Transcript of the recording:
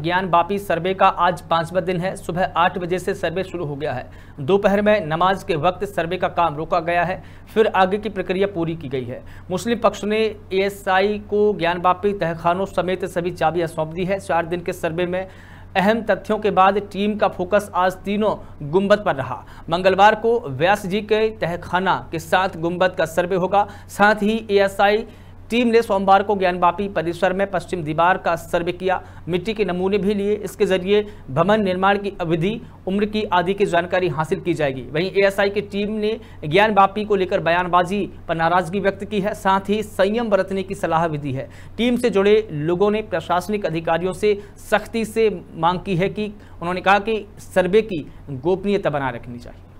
ज्ञान बापी सर्वे का आज पांचवा दिन है सुबह आठ बजे से सर्वे शुरू हो गया है दोपहर में नमाज के वक्त सर्वे का काम रोका गया है फिर आगे की प्रक्रिया पूरी की गई है मुस्लिम पक्ष ने एएसआई को ज्ञान बापी तहखानों समेत सभी चाबियां सौंप दी है चार दिन के सर्वे में अहम तथ्यों के बाद टीम का फोकस आज तीनों गुंबद पर रहा मंगलवार को व्यास जी के तहखाना के साथ गुंबद का सर्वे होगा साथ ही एएसआई टीम ने सोमवार को ज्ञानवापी परिसर में पश्चिम दीवार का सर्वे किया मिट्टी के नमूने भी लिए इसके जरिए भवन निर्माण की अवधि उम्र की आदि की जानकारी हासिल की जाएगी वहीं एएसआई की टीम ने ज्ञानवापी को लेकर बयानबाजी पर नाराजगी व्यक्त की है साथ ही संयम बरतने की सलाह भी दी है टीम से जुड़े लोगों ने प्रशासनिक अधिकारियों से सख्ती से मांग की है कि उन्होंने कहा कि सर्वे की गोपनीयता बनाए रखनी चाहिए